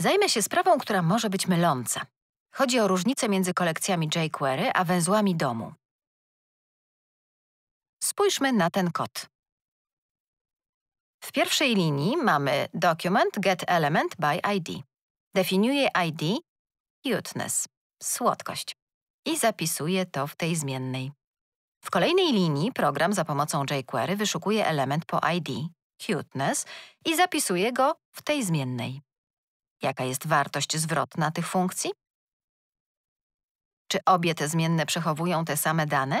Zajmę się sprawą, która może być myląca. Chodzi o różnicę między kolekcjami jQuery a węzłami domu. Spójrzmy na ten kod. W pierwszej linii mamy document element by ID. Definiuje ID cuteness, słodkość i zapisuje to w tej zmiennej. W kolejnej linii program za pomocą jQuery wyszukuje element po ID, cuteness, i zapisuje go w tej zmiennej. Jaka jest wartość zwrotna tych funkcji? Czy obie te zmienne przechowują te same dane?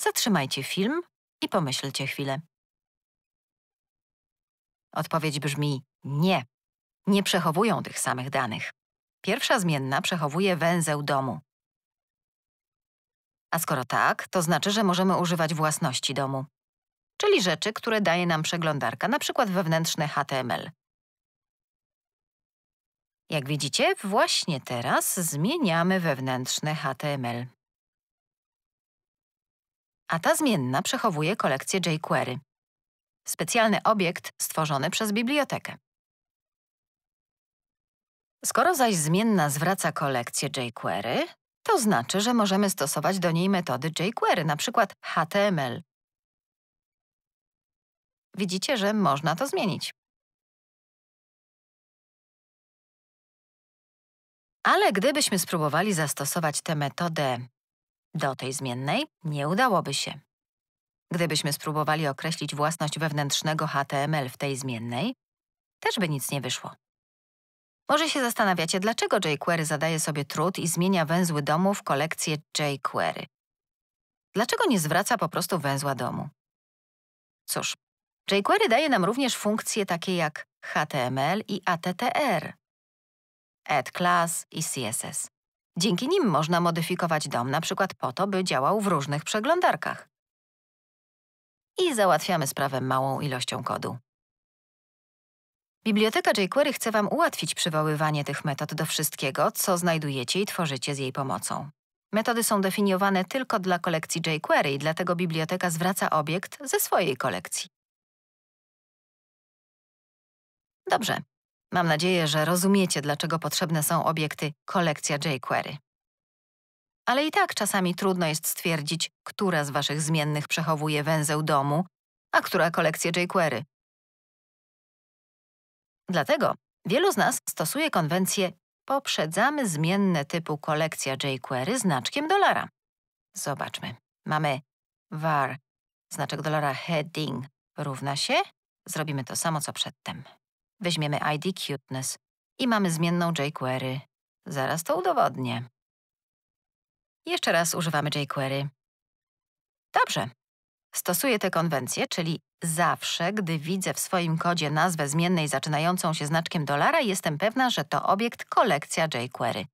Zatrzymajcie film i pomyślcie chwilę. Odpowiedź brzmi nie. Nie przechowują tych samych danych. Pierwsza zmienna przechowuje węzeł domu. A skoro tak, to znaczy, że możemy używać własności domu, czyli rzeczy, które daje nam przeglądarka, np. wewnętrzne HTML. Jak widzicie, właśnie teraz zmieniamy wewnętrzne HTML. A ta zmienna przechowuje kolekcję jQuery. Specjalny obiekt stworzony przez bibliotekę. Skoro zaś zmienna zwraca kolekcję jQuery, to znaczy, że możemy stosować do niej metody jQuery, np. HTML. Widzicie, że można to zmienić. Ale gdybyśmy spróbowali zastosować tę metodę do tej zmiennej, nie udałoby się. Gdybyśmy spróbowali określić własność wewnętrznego HTML w tej zmiennej, też by nic nie wyszło. Może się zastanawiacie, dlaczego jQuery zadaje sobie trud i zmienia węzły domu w kolekcję jQuery. Dlaczego nie zwraca po prostu węzła domu? Cóż, jQuery daje nam również funkcje takie jak HTML i ATTR. Class i CSS. Dzięki nim można modyfikować dom na przykład po to, by działał w różnych przeglądarkach. I załatwiamy sprawę małą ilością kodu. Biblioteka jQuery chce Wam ułatwić przywoływanie tych metod do wszystkiego, co znajdujecie i tworzycie z jej pomocą. Metody są definiowane tylko dla kolekcji jQuery, dlatego biblioteka zwraca obiekt ze swojej kolekcji. Dobrze, Mam nadzieję, że rozumiecie, dlaczego potrzebne są obiekty kolekcja jQuery. Ale i tak czasami trudno jest stwierdzić, która z waszych zmiennych przechowuje węzeł domu, a która kolekcję jQuery. Dlatego wielu z nas stosuje konwencję poprzedzamy zmienne typu kolekcja jQuery znaczkiem dolara. Zobaczmy. Mamy var, znaczek dolara heading równa się. Zrobimy to samo co przedtem. Weźmiemy ID cuteness i mamy zmienną jQuery. Zaraz to udowodnię. Jeszcze raz używamy jQuery. Dobrze. Stosuję tę konwencję, czyli zawsze, gdy widzę w swoim kodzie nazwę zmiennej zaczynającą się znaczkiem dolara, jestem pewna, że to obiekt kolekcja jQuery.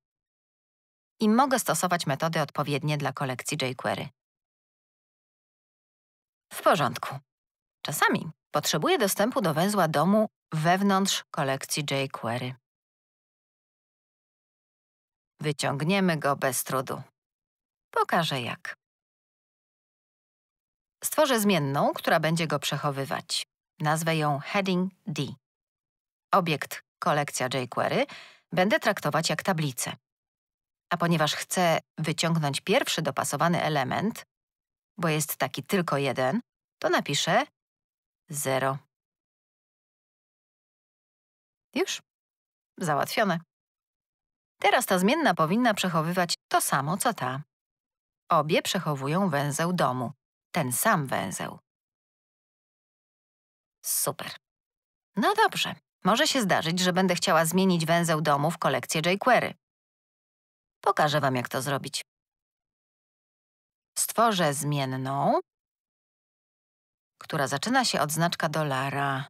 I mogę stosować metody odpowiednie dla kolekcji jQuery. W porządku. Czasami potrzebuję dostępu do węzła domu wewnątrz kolekcji jQuery. Wyciągniemy go bez trudu. Pokażę jak. Stworzę zmienną, która będzie go przechowywać. Nazwę ją heading D. Obiekt kolekcja jQuery będę traktować jak tablicę. A ponieważ chcę wyciągnąć pierwszy dopasowany element, bo jest taki tylko jeden, to napiszę 0. Już? Załatwione. Teraz ta zmienna powinna przechowywać to samo, co ta. Obie przechowują węzeł domu. Ten sam węzeł. Super. No dobrze. Może się zdarzyć, że będę chciała zmienić węzeł domu w kolekcję jQuery. Pokażę Wam, jak to zrobić. Stworzę zmienną, która zaczyna się od znaczka dolara.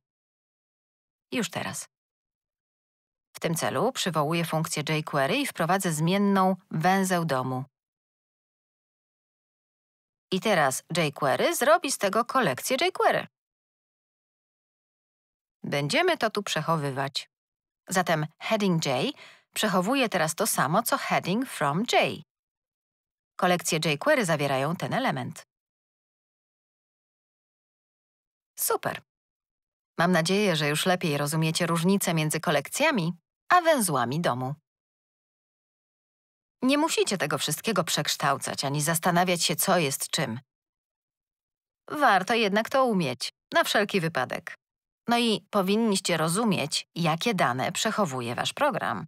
Już teraz tym celu przywołuję funkcję jQuery i wprowadzę zmienną węzeł domu. I teraz jQuery zrobi z tego kolekcję jQuery. Będziemy to tu przechowywać. Zatem heading j przechowuje teraz to samo, co heading from j. Kolekcje jQuery zawierają ten element. Super. Mam nadzieję, że już lepiej rozumiecie różnicę między kolekcjami a węzłami domu. Nie musicie tego wszystkiego przekształcać ani zastanawiać się, co jest czym. Warto jednak to umieć, na wszelki wypadek. No i powinniście rozumieć, jakie dane przechowuje wasz program.